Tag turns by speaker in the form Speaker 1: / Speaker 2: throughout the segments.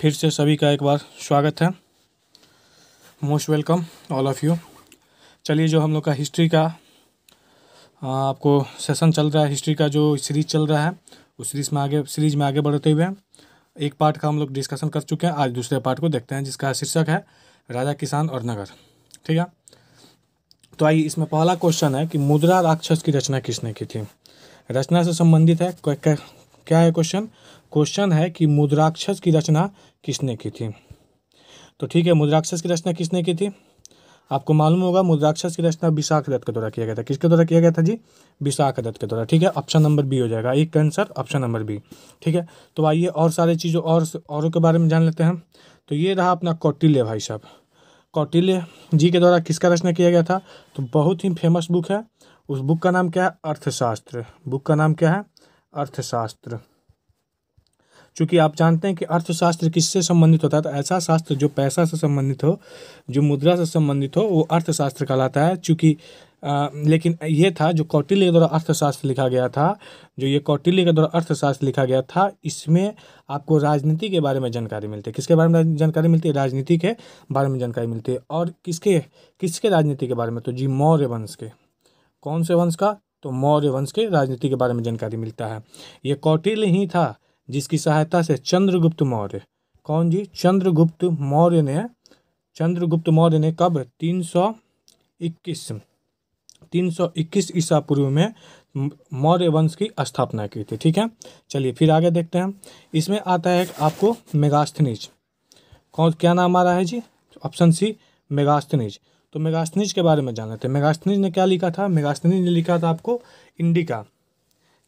Speaker 1: फिर से सभी का एक बार स्वागत है most welcome all of you चलिए जो हम लोग का हिस्ट्री का आपको सेशन चल रहा है हिस्ट्री का जो सीरीज़ चल रहा है उस सीरीज़ में आगे सीरीज़ में आगे बढ़ते हुए एक पार्ट का हम लोग डिस्कशन कर चुके हैं आज दूसरे पार्ट को देखते हैं जिसका शीर्षक है राजा किसान और नगर ठीक है तो आइए इसमें पहला क्वेश्चन है कि मुद्रा राक्षस की रचना किसने की थी रचना से संबंधित है क्या है क्वेश्चन क्वेश्चन है कि मुद्राक्षस की रचना किसने की थी तो ठीक है मुद्राक्षस की रचना किसने की थी आपको मालूम होगा मुद्राक्षस की रचना विशाख दत्त के द्वारा किया गया था किसके द्वारा किया गया था जी विशाख दत्त के द्वारा ठीक है ऑप्शन नंबर बी हो जाएगा एक आंसर ऑप्शन नंबर बी ठीक है तो आइए और सारे चीज़ों और औरों के बारे में जान लेते हैं तो ये रहा अपना कौटिल्य भाई साहब कौटिल्य जी के द्वारा किसका रचना किया गया था तो बहुत ही फेमस बुक है उस बुक का नाम क्या है अर्थशास्त्र बुक का नाम क्या है अर्थशास्त्र चूँकि आप जानते हैं कि अर्थशास्त्र किससे संबंधित होता है तो ऐसा शास्त्र जो पैसा से संबंधित हो जो मुद्रा से संबंधित हो वो अर्थशास्त्र कहलाता है चूँकि लेकिन ये था जो कौटिल्य के द्वारा अर्थशास्त्र लिखा गया था जो ये कौटिल्य के द्वारा अर्थशास्त्र लिखा गया था इसमें आपको राजनीति के बारे में जानकारी मिलती है किसके बारे में जानकारी मिलती है राजनीति के बारे में जानकारी मिलती है और किसके किसके राजनीति के बारे में तो जी मौर्य वंश के कौन से वंश का तो मौर्य वंश के राजनीति के बारे में जानकारी मिलता है ये कौटिल्य ही था जिसकी सहायता से चंद्रगुप्त मौर्य कौन जी चंद्रगुप्त मौर्य ने चंद्रगुप्त मौर्य ने कब तीन सौ इक्कीस तीन सौ इक्कीस ईसा पूर्व में मौर्य वंश की स्थापना की थी ठीक है चलिए फिर आगे देखते हैं इसमें आता है आपको मेगास्थनीज कौन क्या नाम आ रहा है जी ऑप्शन सी मेगास्थनीज तो मेगास्थनीज के बारे में जान लेते हैं मेगास्थनीज ने क्या लिखा था मेगास्थनीज ने लिखा था आपको इंडिका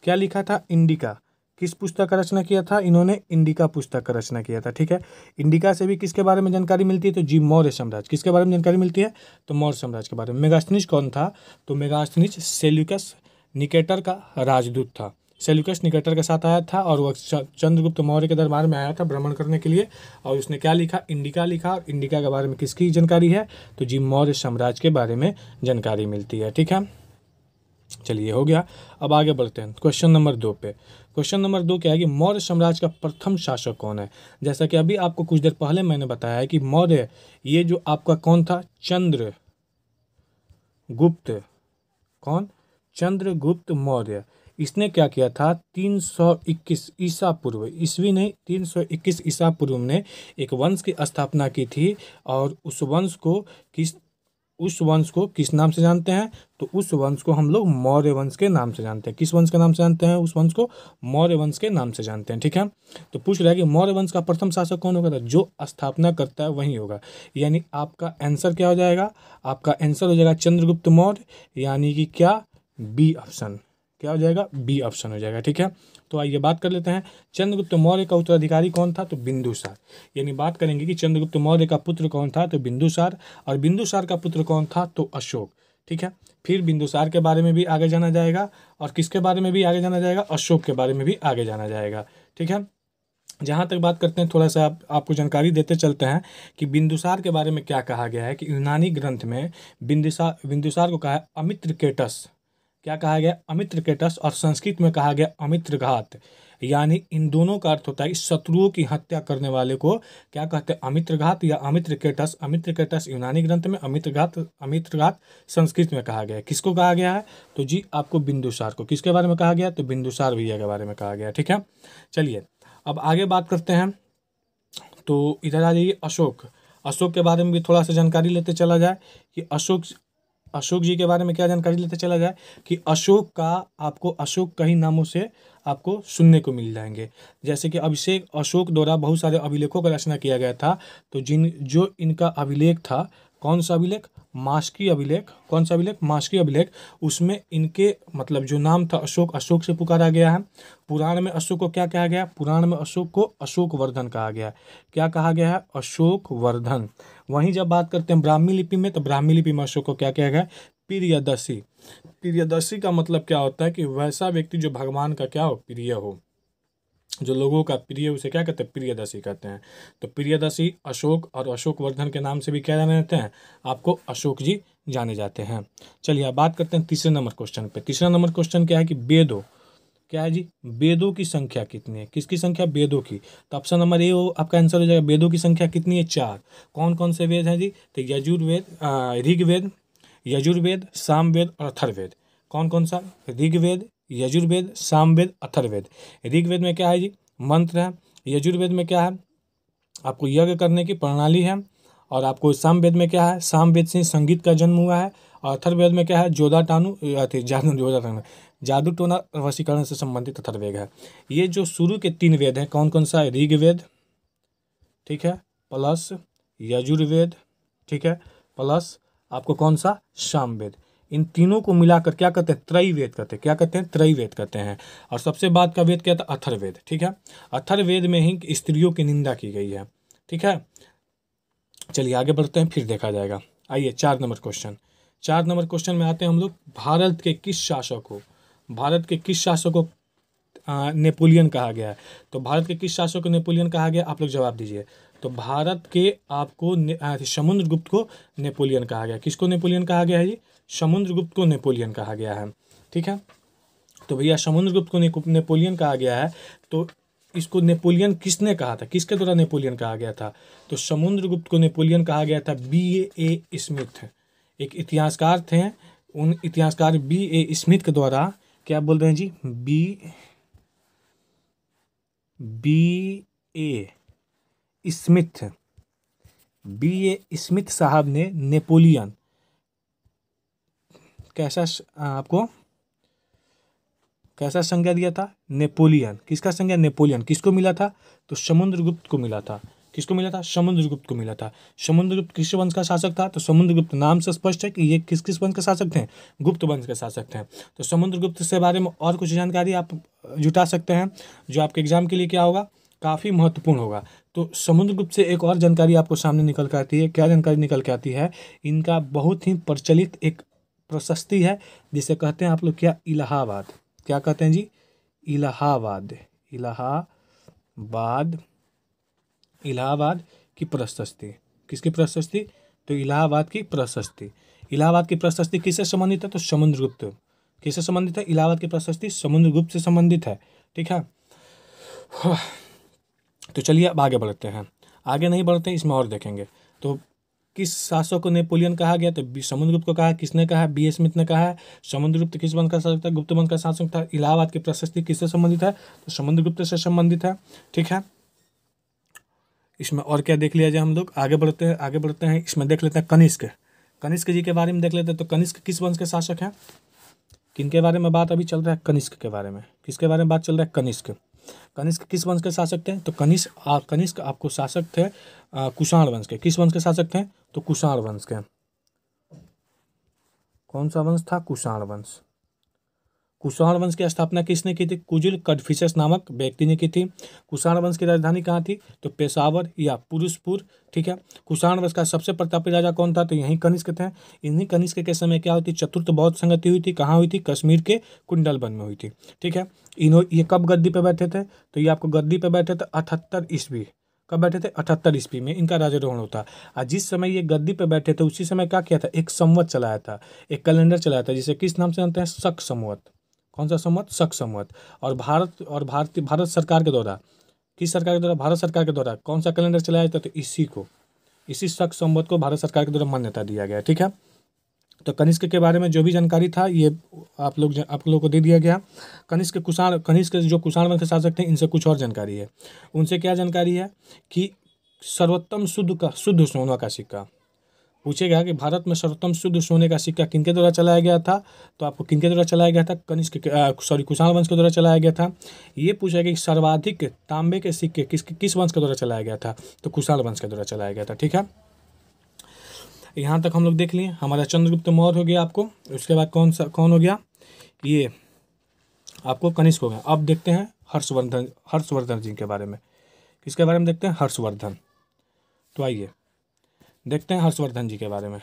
Speaker 1: क्या लिखा था इंडिका किस पुस्तक का रचना किया था इन्होंने इंडिका पुस्तक का रचना किया था ठीक है इंडिका से भी किसके बारे में जानकारी मिलती है तो जी मौर्य साम्राज्य किसके बारे में जानकारी मिलती है तो मौर्य साम्राज्य के बारे में मेगास्थनिज कौन था तो मेगास्थनिज सेल्युकस निकेटर का राजदूत था सेल्युकस निकेटर के साथ आया था और वह चंद्रगुप्त मौर्य के दरबार में आया था भ्रमण करने के लिए और उसने क्या लिखा इंडिका लिखा और इंडिका के बारे में किसकी जानकारी है तो जी मौर्य साम्राज्य के बारे में जानकारी मिलती है ठीक है चलिए हो गया अब आगे बढ़ते हैं क्वेश्चन नंबर दो पे क्वेश्चन नंबर दो क्या है कि मौर्य साम्राज्य का प्रथम शासक कौन है जैसा कि अभी आपको कुछ देर पहले मैंने बताया है कि मौर्य ये जो आपका कौन था चंद्र गुप्त कौन चंद्रगुप्त मौर्य इसने क्या किया था 321 ईसा पूर्व ईस्वी ने 321 ईसा पूर्व ने एक वंश की स्थापना की थी और उस वंश को किस उस वंश को किस नाम से जानते हैं तो उस वंश को हम लोग मौर्य वंश के नाम से जानते हैं किस वंश के नाम से जानते हैं उस वंश को मौर्य वंश के नाम से जानते हैं ठीक है तो पूछ रहा है कि मौर्य वंश का प्रथम शासक कौन होगा था तो जो स्थापना करता है वही होगा यानी आपका आंसर क्या हो जाएगा आपका आंसर हो जाएगा चंद्रगुप्त मौर्य यानी कि क्या बी ऑप्शन क्या हो जाएगा बी ऑप्शन हो जाएगा ठीक है तो आइए बात कर लेते हैं चंद्रगुप्त मौर्य का उत्तराधिकारी कौन था तो बिंदुसार यानी बात करेंगे कि चंद्रगुप्त मौर्य का पुत्र कौन था तो बिंदुसार और बिंदुसार का पुत्र कौन था तो अशोक ठीक है फिर बिंदुसार के बारे में भी आगे जाना जाएगा और किसके बारे में भी आगे जाना जाएगा अशोक के बारे में भी आगे जाना जाएगा ठीक है जहाँ तक बात करते हैं थोड़ा सा आप, आपको जानकारी देते चलते हैं कि बिंदुसार के बारे में क्या कहा गया है कि यूनानी ग्रंथ में बिंदुसार बिंदुसार को कहा है अमित्र केटस क्या कहा गया अमित्र केटस और संस्कृत में कहा गया अमित्र घात यानी इन दोनों का अर्थ होता है शत्रुओं की हत्या करने वाले को क्या कहते हैं अमित्र घात या अमित्र केटस अमित्र केटस यूनानी ग्रंथ में अमित्र घात अमित्र घात संस्कृत में कहा गया है किसको कहा गया है तो जी आपको बिंदुसार को किसके बारे में कहा गया तो बिंदुसार भैया के बारे में कहा गया ठीक है चलिए अब आगे बात करते हैं तो इधर आ जाइए अशोक अशोक के बारे में भी थोड़ा सा जानकारी लेते चला जाए कि अशोक अशोक जी के बारे में क्या जानकारी लेते चला जाए कि अशोक का आपको अशोक कई नामों से आपको सुनने को मिल जाएंगे जैसे कि अभिषेक अशोक द्वारा बहुत सारे अभिलेखों का रचना किया गया था तो जिन जो इनका अभिलेख था कौन सा अभिलेख मास्की अभिलेख कौन सा अभिलेख मास्की अभिलेख उसमें इनके मतलब जो नाम था अशोक अशोक से पुकारा गया है पुराण में अशोक को क्या कहा गया पुराण में अशोक को अशोक वर्धन कहा गया है क्या कहा गया है अशोक वर्धन वहीं जब बात करते हैं ब्राह्मी लिपि में तो ब्राह्मी लिपि में अशोक को क्या कहा गया प्रियदशी प्रियदशी का मतलब क्या होता है कि वैसा व्यक्ति जो भगवान का क्या हो प्रिय हो जो लोगों का प्रिय उसे क्या कहते हैं प्रियदशी कहते हैं तो प्रियदशी अशोक और अशोक वर्धन के नाम से भी क्या जाने जाते हैं आपको अशोक जी जाने जाते हैं चलिए अब बात करते हैं तीसरे नंबर क्वेश्चन पे तीसरा नंबर क्वेश्चन क्या है कि वेदों क्या है जी वेदों की संख्या कितनी है किसकी संख्या वेदों की तो ऑप्शन नंबर ए आपका आंसर हो जाएगा वेदों की संख्या कितनी है चार कौन कौन से वेद हैं जी तो यजुर्वेद ऋग्वेद यजुर्वेद सामवेद और अथर्वेद कौन कौन सा ऋग्वेद यजुर्वेद सामवेद अथर्वेद ऋग्वेद में क्या है जी मंत्र है यजुर्वेद में क्या है आपको यज्ञ करने की प्रणाली है और आपको सामवेद में क्या है सामवेद से संगीत का जन्म हुआ है और अथर्वेद में क्या है जोधा टानु जादू जोधा टानु जादू टोना वशीकरण से संबंधित अथर्वेद है ये जो शुरू के तीन वेद हैं कौन कौन सा है ऋग्वेद ठीक है प्लस यजुर्वेद ठीक है प्लस आपको कौन सा सामवेद इन तीनों को मिलाकर क्या कहते हैं त्रय वेद कहते हैं क्या कहते हैं त्रय वेद कहते हैं और सबसे बाद का वेद क्या था अथर्वेद ठीक है अथर्वेद में ही स्त्रियों की निंदा की गई है ठीक है चलिए आगे बढ़ते हैं फिर देखा जाएगा आइए चार नंबर क्वेश्चन चार नंबर क्वेश्चन में आते हैं हम लोग भारत के किस शासक को भारत के किस शासक को नेपोलियन कहा गया है तो भारत के किस शासक को नेपोलियन कहा गया आप लोग जवाब दीजिए तो भारत के आपको समुद्र गुप्त को नेपोलियन कहा गया किसको नेपोलियन कहा गया है जी समुद्रगुप्त को नेपोलियन कहा गया है ठीक है तो भैया समुद्रगुप्त को नेपोलियन कहा गया है तो इसको नेपोलियन किसने कहा था किसके द्वारा नेपोलियन कहा गया था तो समुद्रगुप्त को नेपोलियन कहा गया था बी ए स्मिथ एक इतिहासकार थे उन इतिहासकार बी ए स्मिथ के द्वारा क्या बोल रहे हैं जी B B A Smith B A Smith साहब ने नेपोलियन कैसा आपको कैसा संज्ञा दिया था नेपोलियन किसका संज्ञा नेपोलियन किसको मिला था तो समुद्रगुप्त को मिला था किसको मिला था समुद्रगुप्त को मिला था समुद्रगुप्त किस वंश का शासक था तो समुद्रगुप्त नाम से स्पष्ट है कि ये किस किस वंश के शासक थे गुप्त वंश के शासक थे तो समुद्रगुप्त से बारे में और कुछ जानकारी आप जुटा सकते हैं जो आपके एग्जाम के लिए क्या होगा काफ़ी महत्वपूर्ण होगा तो समुद्रगुप्त से एक और जानकारी आपको सामने निकल के आती है क्या जानकारी निकल के आती है इनका बहुत ही प्रचलित एक प्रशस्ति है जिसे कहते हैं आप लोग क्या इलाहाबाद क्या कहते हैं जी इलाहाबाद इलाहाबाद इलाहाबाद की प्रशस्ति किसकी प्रशस्ति तो इलाहाबाद की प्रशस्ति इलाहाबाद की प्रशस्ति किससे संबंधित है तो समुद्रगुप्त किससे संबंधित है इलाहाबाद की प्रशस्ति समुद्रगुप्त से संबंधित है ठीक है तो चलिए अब आगे बढ़ते हैं आगे नहीं बढ़ते इसमें और देखेंगे तो किस शासक को नेपोलियन कहा गया तो समुद्रगुप्त को कहा किसने कहा बी एस मित्र ने कहा समुद्रगुप्त किस वंश का शासक था गुप्त वंश का शासक था इलाहाबाद की प्रशस्ति किससे संबंधित है तो समुद्रगुप्त से संबंधित है ठीक है इसमें और क्या देख लिया जाए हम लोग आगे बढ़ते हैं आगे बढ़ते हैं इसमें देख लेते हैं कनिष्क कनिष्क जी के बारे में देख लेते हैं तो कनिष्क किस वंश के शासक हैं किनके बारे में बात अभी चल रहा है कनिष्क के बारे में किसके बारे में बात चल रहा है कनिष्क कनिष्क किस वंश के शासक थे तो कनिष्क कनिष्क आपको शासक थे कुषाण वंश के किस वंश के शासक थे तो कुषाण वंश के कौन सा वंश था कुषाण वंश कुषाण वंश की स्थापना किसने की थी कुजिल कडफिशस नामक व्यक्ति ने की थी कुषाण वंश की राजधानी कहाँ थी तो पेशावर या पुरुषपुर ठीक है कुषाण वंश का सबसे प्रतापी राजा कौन था तो यही कनिष्क थे इन्हीं कनिष्क के समय क्या हुई थी चतुर्थ बौद्ध संगति हुई थी कहाँ हुई थी कश्मीर के कुंडलबन में हुई थी ठीक है इन्हों ये कब गद्दी पर बैठे थे तो ये आपको गद्दी पर बैठे थे अठहत्तर ईस्वी कब बैठे थे अठहत्तर ईस्वी में इनका राजारोहण होता और जिस समय ये गद्दी पर बैठे थे उसी समय क्या किया था एक संवत चलाया था एक कैलेंडर चलाया था जिसे किस नाम से जानते हैं शक संवत कौन सा संवत शक संवत और भारत और भारतीय भारत सरकार के द्वारा किस सरकार के द्वारा भारत सरकार के द्वारा कौन सा कैलेंडर चलाया जाता था इसी को इसी शक संवत को भारत सरकार के द्वारा मान्यता दिया गया ठीक है तो कनिष्क के बारे में जो भी जानकारी था ये आप लोग आप लोगों को दे दिया गया कनिष्क कुषाण कनिष्क जो कुषाण वंश शासक थे इनसे कुछ और जानकारी है उनसे क्या जानकारी है कि सर्वोत्तम शुद्ध का शुद्ध सोना का सिक्का पूछेगा कि भारत में सर्वोत्तम शुद्ध सोने का सिक्का किनके द्वारा चलाया गया था तो आपको किनके द्वारा चलाया गया था कनिष्क सॉरी कुषाण वंश के द्वारा चलाया गया था ये पूछा गया कि सर्वाधिक तांबे के सिक्के किस किस वंश के द्वारा चलाया गया था तो कुषाण वंश के द्वारा चलाया गया था ठीक है यहाँ तक हम लोग देख लिए हमारा चंद्रगुप्त मौर्य हो गया आपको उसके बाद कौन सा कौन हो गया ये आपको कनिष्क हो गया अब देखते हैं हर्षवर्धन हर्षवर्धन जी के बारे में किसके बारे में देखते हैं हर्षवर्धन तो आइए देखते हैं हर्षवर्धन जी के बारे में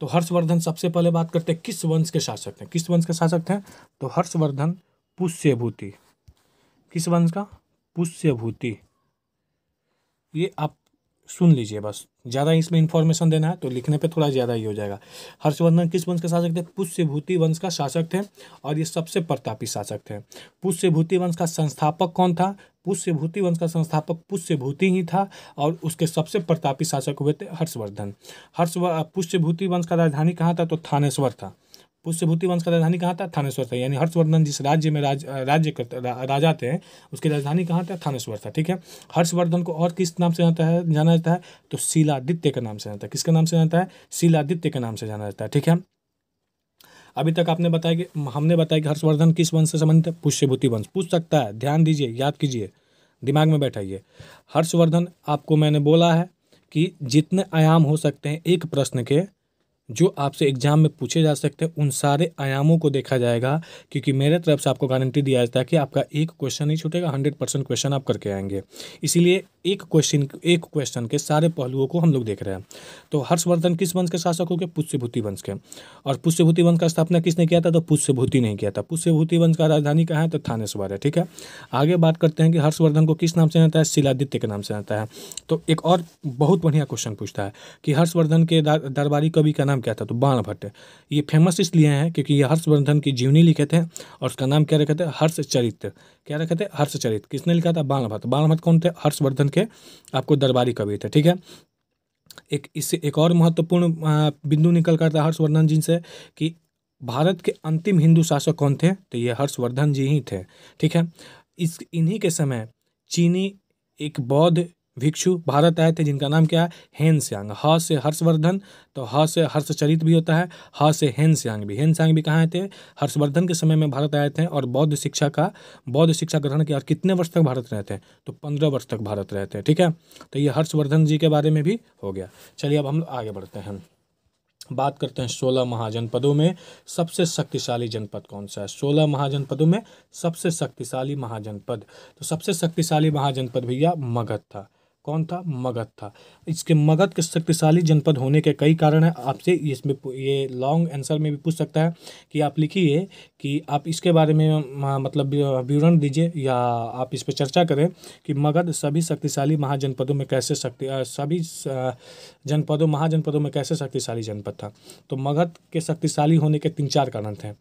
Speaker 1: तो हर्षवर्धन सबसे पहले बात करते हैं किस वंश के शासक थे किस वंश के शासक थे तो हर्षवर्धन पुष्यभूति किस वंश का पुष्यभूति ये आप सुन लीजिए बस ज़्यादा इसमें इन्फॉर्मेशन देना है तो लिखने पे थोड़ा ज़्यादा ही हो जाएगा हर्षवर्धन किस वंश का शासक थे पुष्यभूति वंश का शासक थे और ये सबसे प्रतापी शासक थे पुष्यभूति वंश का संस्थापक कौन था पुष्यभूति वंश का संस्थापक पुष्यभूति ही था और उसके सबसे प्रतापी शासक हुए थे हर्षवर्धन हर्ष पुष्यभूति वंश का राजधानी कहाँ था तो थानेश्वर था पुष्यभूति वंश का राजधानी कहाँ था थानेश्वर था यानी हर्षवर्धन जिस राज्य में राज राज्य करते रा, राजा थे उसकी राजधानी कहाँ था थानेश्वर था ठीक है हर्षवर्धन को और किस नाम से जाता है जाना जाता है तो शिलादित्य के नाम से जाता है किसके नाम से जाता है शिलादित्य के नाम से जाना जाता है ठीक है अभी तक आपने बताया कि हमने बताया कि हर्षवर्धन किस वंश से संबंधित है पुष्यभूति वंश पूछ सकता है ध्यान दीजिए याद कीजिए दिमाग में बैठाइए हर्षवर्धन आपको मैंने बोला है कि जितने आयाम हो सकते हैं एक प्रश्न के जो आपसे एग्ज़ाम में पूछे जा सकते हैं उन सारे आयामों को देखा जाएगा क्योंकि मेरे तरफ से आपको गारंटी दिया जाता है कि आपका एक क्वेश्चन नहीं छूटेगा हंड्रेड परसेंट क्वेश्चन आप करके आएंगे इसीलिए एक क्वेश्चन एक क्वेश्चन के सारे पहलुओं को हम लोग देख रहे हैं तो हर्षवर्धन किस वंश के शासक हो गए पुष्यभूति वंश के और पुष्यभूति वंश का स्थापना किसने किया था तो पुष्यभूति ने किया था पुष्यभूति वंश का राजधानी कहाँ है तो थानेश्वर है ठीक है आगे बात करते हैं कि हर्षवर्धन को किस नाम से जाता है शिलादित्य के नाम से जाता है तो एक और बहुत बढ़िया क्वेश्चन पूछता है कि हर्षवर्धन के दरबारी कवि का नाम क्या था तो बाण भट्ट ये फेमस इसलिए हैं क्योंकि ये हर्षवर्धन की जीवनी लिखे थे और उसका नाम क्या रखे थे हर्षचरित्र क्या रखे थे हर्षचरित किसने लिखा था भट्ट बाल भट्ट कौन थे हर्षवर्धन के आपको दरबारी कवि थे ठीक है एक इससे एक और महत्वपूर्ण बिंदु निकल कर था हर्षवर्धन जी से कि भारत के अंतिम हिंदू शासक कौन थे तो ये हर्षवर्धन जी ही थे ठीक है इस इन्हीं के समय चीनी एक बौद्ध भिक्षु भारत आए थे जिनका नाम क्या है हेनस्यांग ह से हर्षवर्धन तो ह से हर्षचरित भी होता है ह से हेनस्यांग भी हेनस्यांग भी कहाँ आए थे हर्षवर्धन के समय में भारत आए थे और बौद्ध शिक्षा का बौद्ध शिक्षा ग्रहण किया और कितने वर्ष तक भारत रहते हैं तो पंद्रह वर्ष तक भारत रहते हैं ठीक है तो ये हर्षवर्धन जी के बारे में भी हो गया चलिए अब हम आगे बढ़ते हैं बात करते हैं सोलह महाजनपदों में सबसे शक्तिशाली जनपद कौन सा है सोलह महाजनपदों में सबसे शक्तिशाली महाजनपद तो सबसे शक्तिशाली महाजनपद भैया मगध था कौन था मगध था इसके मगध के शक्तिशाली जनपद होने के कई कारण हैं आपसे इसमें ये लॉन्ग आंसर में भी पूछ सकता है कि आप लिखिए कि आप इसके बारे में मतलब विवरण दीजिए या आप इस पर चर्चा करें कि मगध सभी शक्तिशाली महाजनपदों में कैसे शक्ति सभी जनपदों महाजनपदों में कैसे शक्तिशाली जनपद था तो मगध के शक्तिशाली होने के तीन चार कारण थे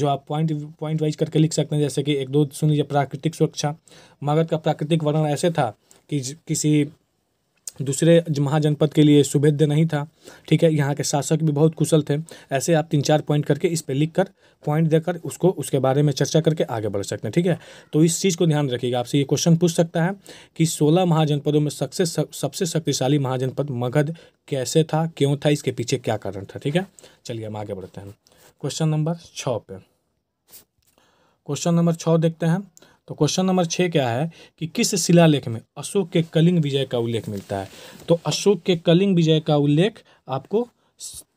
Speaker 1: जो आप पॉइंट पॉइंट वाइज करके लिख सकते हैं जैसे कि एक दो सुन लीजिए प्राकृतिक सुरक्षा मगध का प्राकृतिक वर्णन ऐसे था कि किसी दूसरे महाजनपद के लिए सुभेद्य नहीं था ठीक है यहाँ के शासक भी बहुत कुशल थे ऐसे आप तीन चार पॉइंट करके इस पर लिख कर पॉइंट देकर उसको उसके बारे में चर्चा करके आगे बढ़ सकते हैं ठीक है तो इस चीज़ को ध्यान रखिएगा आपसे ये क्वेश्चन पूछ सकता है कि सोलह महाजनपदों में सबसे सबसे शक्तिशाली महाजनपद मगध कैसे था क्यों था इसके पीछे क्या कारण था ठीक है चलिए हम आगे बढ़ते हैं क्वेश्चन नंबर छः पे क्वेश्चन नंबर छः देखते हैं तो क्वेश्चन नंबर छः क्या है कि किस शिलालेख में अशोक के कलिंग विजय का उल्लेख मिलता है तो अशोक के कलिंग विजय का उल्लेख आपको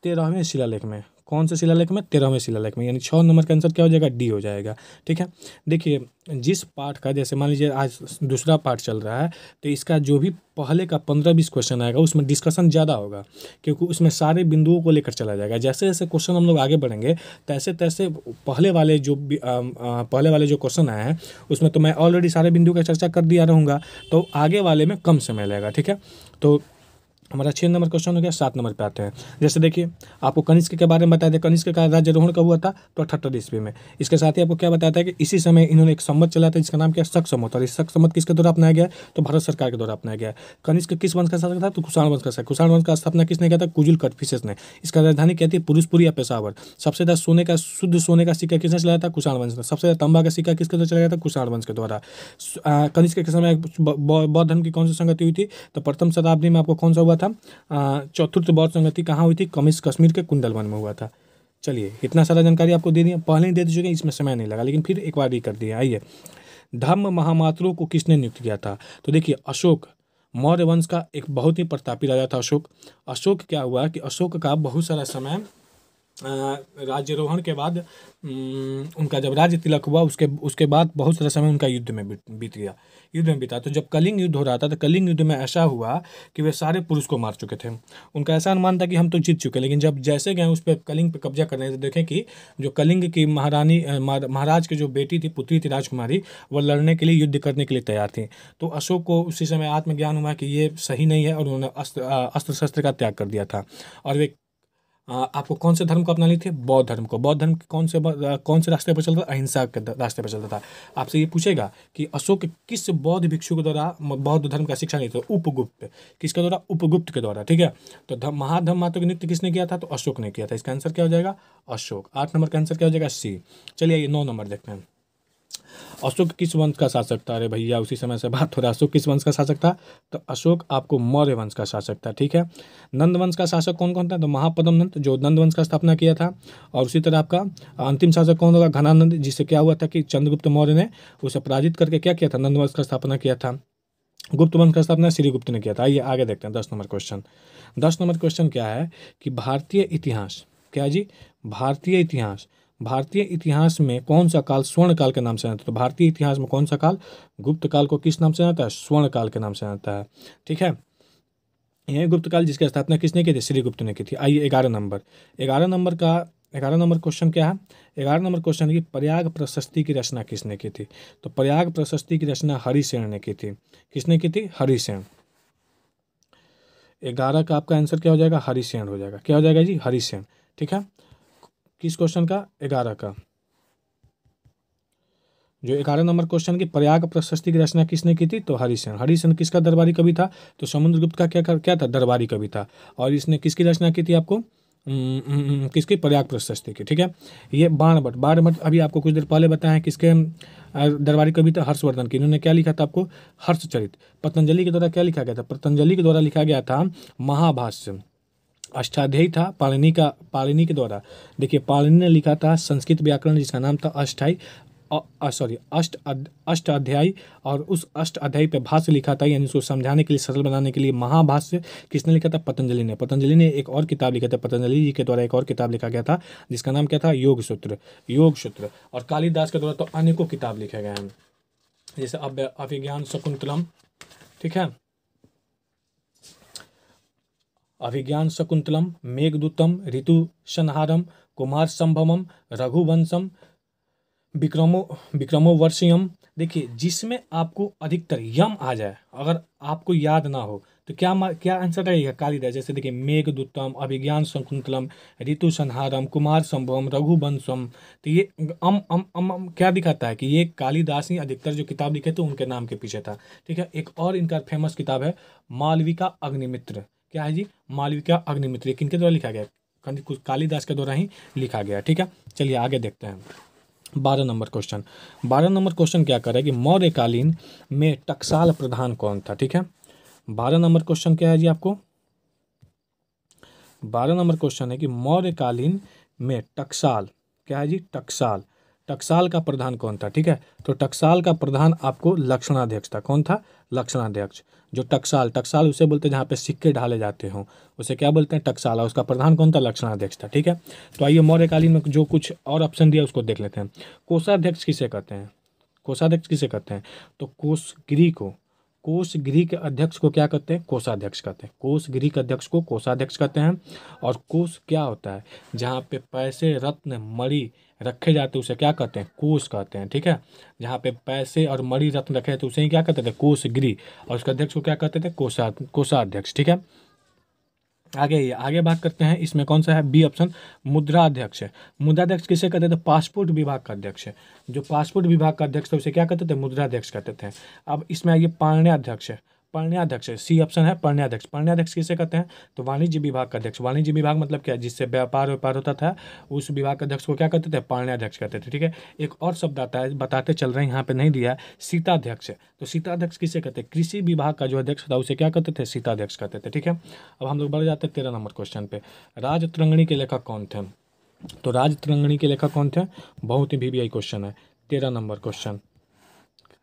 Speaker 1: तेरहवें शिलालेख में कौन से शिलालेख में तेरहवें शिलालेख में यानी छः नंबर का आंसर क्या हो जाएगा डी हो जाएगा ठीक है देखिए जिस पार्ट का जैसे मान लीजिए आज दूसरा पार्ट चल रहा है तो इसका जो भी पहले का पंद्रह बीस क्वेश्चन आएगा उसमें डिस्कशन ज़्यादा होगा क्योंकि उसमें सारे बिंदुओं को लेकर चला जाएगा जैसे जैसे क्वेश्चन हम लोग आगे बढ़ेंगे तैसे तैसे पहले वाले जो आ, आ, पहले वाले जो क्वेश्चन आए हैं उसमें तो मैं ऑलरेडी सारे बिंदु का चर्चा कर दिया रहूँगा तो आगे वाले में कम समय लगेगा ठीक है तो हमारा छः नंबर क्वेश्चन हो गया सात नंबर पे आते हैं जैसे देखिए आपको कनिष्क के बारे में बताया था कनिष्क का राज्यारोहण कब हुआ था तो अठहत्तर ईस्वी में इसके साथ ही आपको क्या बताया था कि इसी समय इन्होंने एक संबंध चलाया था जिसका नाम क्या सख सम्मत और इस सख सम्मत किसके द्वारा अपनाया गया तो भारत सरकार के द्वारा अपनाया गया कनिष्क किस वंश का शासक था तो कुषाण वंश का शासक कुषाण वंश का स्थापना किसने किया था कुजुल कटफिशेस ने इसका राजधानी क्या थी पुरुषपुरी या पेशावर सबसे ज़्यादा सोने का शुद्ध सोने का सिक्का किसने चलाया था कुषाण वंश ने सबसे ज़्यादा तंबा का सिक्का किसके द्वारा चलाया था कुषाण वंश के द्वारा कनिष्क के समय बौद्ध धर्म की कौन सी संगति हुई थी तो प्रथम शताब्दी में आपको कौन सा हुआ था चतुर्थ बौद्ध संगति कहाँ हुई थी कमिस कश्मीर के कुंडलवन में हुआ था चलिए इतना सारा जानकारी आपको दे दिया पहले ही दे चुके हैं इसमें समय नहीं लगा लेकिन फिर एक बार ही कर दिया आइए धम्म महामात्रों को किसने नियुक्त किया था तो देखिए अशोक मौर्य वंश का एक बहुत ही प्रतापी राजा था अशोक अशोक क्या हुआ कि अशोक का बहुत सारा समय राज्यरोहण के बाद उनका जब राज्य तिलक हुआ उसके उसके बाद बहुत सारा समय उनका युद्ध में बीत गया युद्ध में बीता तो जब कलिंग युद्ध हो रहा था तो कलिंग युद्ध में ऐसा हुआ कि वे सारे पुरुष को मार चुके थे उनका ऐसा अनुमान था कि हम तो जीत चुके लेकिन जब जैसे गए उस पर कलिंग पर कब्जा करने तो देखें कि जो कलिंग की महारानी महाराज की जो बेटी थी पुत्री थी राजकुमारी वह लड़ने के लिए युद्ध करने के लिए तैयार थी तो अशोक को उसी समय आत्मज्ञान हुआ कि ये सही नहीं है और उन्होंने अस्त्र अस्त्र शस्त्र का त्याग कर दिया था और वे आपको कौन से धर्म को अपना लिए थे बौद्ध धर्म को बौद्ध धर्म कौन से कौन से रास्ते पर चलता था अहिंसा के रास्ते पर चलता था आपसे ये पूछेगा कि अशोक किस बौद्ध भिक्षु के द्वारा बौद्ध धर्म का शिक्षा नहीं था उपगुप्त किसके द्वारा उपगुप्त के द्वारा ठीक है तो महाधर्म माता का नृत्य किसने किया था तो अशोक ने किया था इसका आंसर क्या हो जाएगा अशोक आठ नंबर का आंसर क्या हो जाएगा सी चलिए ये नौ नंबर देखते हैं अशोक किस वंश का शासक था अरे भैया उसी समय से बात हो रहा है अशोक किस वंश का शासक था तो अशोक आपको मौर्य वंश का शासक था ठीक है नंद वंश का शासक कौन कौन था तो महापदम नंद जो नंद वंश का स्थापना किया था और उसी तरह आपका अंतिम शासक कौन होगा घनानंद जिससे क्या हुआ था कि चंद्रगुप्त मौर्य ने उसे पराजित करके क्या किया था नंद वंश का स्थापना किया था गुप्त वंश का स्थापना श्रीगुप्त ने किया था आइए आगे देखते हैं दस नंबर क्वेश्चन दस नंबर क्वेश्चन क्या है कि भारतीय इतिहास क्या जी भारतीय इतिहास भारतीय इतिहास में कौन सा काल स्वर्ण काल के नाम से जाता है तो भारतीय इतिहास में कौन सा काल गुप्त काल को किस नाम से जाता है स्वर्ण काल के नाम से जाता है ठीक है यह गुप्त काल जिसकी स्थापना किसने की थी श्रीगुप्त ने की थी आइए ग्यारह नंबर ग्यारह नंबर का ग्यारह नंबर क्वेश्चन क्या है ग्यारह नंबर क्वेश्चन कि प्रयाग प्रशस्ति की रचना किसने की थी तो प्रयाग प्रशस्ति की रचना हरिसेन ने की थी किसने की थी हरिसेन ग्यारह का आपका आंसर क्या हो जाएगा हरिसेन हो जाएगा क्या हो जाएगा जी हरिसेन ठीक है किस क्वेश्चन का ग्यारह का जो ग्यारह नंबर क्वेश्चन की प्रयाग प्रशस्ति की रचना किसने की थी तो हरिसेन हरिसेन किसका दरबारी कवि था तो समुद्रगुप्त का क्या क्या था दरबारी कवि था और इसने किसकी रचना की थी आपको किसकी प्रयाग प्रशस्ति की ठीक है ये बाण बाणभट्ट अभी आपको कुछ देर पहले बताया है किसके दरबारी कविता हर्षवर्धन की इन्होंने क्या लिखा था आपको हर्षचरित पतंजलि के द्वारा क्या लिखा गया था पतंजलि के द्वारा लिखा गया था महाभाष्य अष्टाध्यायी था पालिनी का पालिनी के द्वारा देखिए पालिनी ने लिखा था संस्कृत व्याकरण जिसका नाम था अष्टाई सॉरी अष्ट अष्ट अध्याय और उस अष्ट अध्याय पर भाष्य लिखा था यानी उसको समझाने के लिए सरल बनाने के लिए महाभाष्य किसने लिखा था पतंजलि ने पतंजलि ने एक और किताब लिखा था पतंजलि जी के द्वारा एक और किताब लिखा गया था जिसका नाम क्या था योग सूत्र योग सूत्र और कालिदास के द्वारा तो अनेकों किताब लिखे गए हैं जैसे अब अभिज्ञान शकुंतलम ठीक है अभिज्ञान शकुंतलम मेघदूतम ऋतु संहारम कुमार संभवम रघुवंशम विक्रमो वर्षियम देखिए जिसमें आपको अधिकतर यम आ जाए अगर आपको याद ना हो तो क्या क्या आंसर रहेगा कालिदास जैसे देखिए मेघदूतम अभिज्ञान शकुंतलम ऋतु संहारम कुमार संभवम रघुवंशम तो ये अम अम अम अम क्या दिखाता है कि ये कालिदास ही अधिकतर जो किताब लिखे थे उनके नाम के पीछे था ठीक है एक और इनका फेमस किताब है मालविका अग्निमित्र क्या है जी मालविका अग्निमित्री किनके द्वारा लिखा गया कालिदास कालीदास के द्वारा ही लिखा गया ठीक है चलिए आगे देखते हैं बारह नंबर क्वेश्चन बारह नंबर क्वेश्चन क्या करे कि मौर्यकालीन में टकसाल प्रधान कौन था ठीक है बारह नंबर क्वेश्चन क्या है जी आपको बारह नंबर क्वेश्चन है कि मौर्यकालीन में टकसाल क्या है जी टकसाल टक्साल का प्रधान कौन था ठीक है तो टक्साल का प्रधान आपको लक्षणाध्यक्ष था कौन था लक्षणाध्यक्ष जो टक्साल टक्साल उसे बोलते हैं जहाँ पे सिक्के ढाले जाते हों उसे क्या बोलते हैं टक्साला उसका प्रधान कौन था लक्षणाध्यक्ष था ठीक है तो आइए मौर्यकालीन में जो कुछ और ऑप्शन दिया उसको देख लेते हैं कोषाध्यक्ष किसे कहते हैं कोषाध्यक्ष किसे कहते हैं तो कोषगिरी को कोषगिरी के अध्यक्ष को क्या कहते हैं कोषाध्यक्ष कहते हैं कोषगिरी के अध्यक्ष को कोषाध्यक्ष कहते हैं और कोष क्या होता है जहाँ पे पैसे रत्न मड़ी रखे जाते उसे क्या कहते हैं कोष कहते हैं ठीक है जहाँ पे पैसे और मरी रत्न रखे जाते उसे ही क्या कहते थे कोष गृह और उसके अध्यक्ष को क्या कहते थे कोषा कोषाध्यक्ष ठीक है आगे ये आगे बात करते हैं इसमें कौन सा है बी ऑप्शन मुद्रा अध्यक्ष मुद्रा अध्यक्ष किसे कहते थे पासपोर्ट विभाग का अध्यक्ष जो पासपोर्ट विभाग का अध्यक्ष था उसे क्या कहते थे मुद्रा अध्यक्ष कहते थे अब इसमें आइए पारण्य अध्यक्ष पर्ण्याध्यक्ष सी ऑप्शन है पर्ण्याध्यक्ष पर्ण्याध्यक्ष किसे कहते हैं तो वाणिज्य विभाग का अध्यक्ष वाणिज्य विभाग मतलब क्या जिससे व्यापार व्यापार होता था उस विभाग के अध्यक्ष को क्या कहते थे पर्ण्याध्यक्ष कहते थे ठीक है एक और शब्द आता है बताते चल रहे हैं यहाँ पर नहीं दिया सीताध्यक्ष तो सीताध्यक्ष किसे कहते हैं कृषि विभाग का जो अध्यक्ष था उसे क्या कहते थे सीताध्यक्ष कहते थे ठीक है अब हम लोग बढ़ जाते हैं तेरह नंबर क्वेश्चन पे राज राजतरंगणी के लेखक कौन थे तो राज त्रंगणी के लेखक कौन थे बहुत ही भी क्वेश्चन है तेरह नंबर क्वेश्चन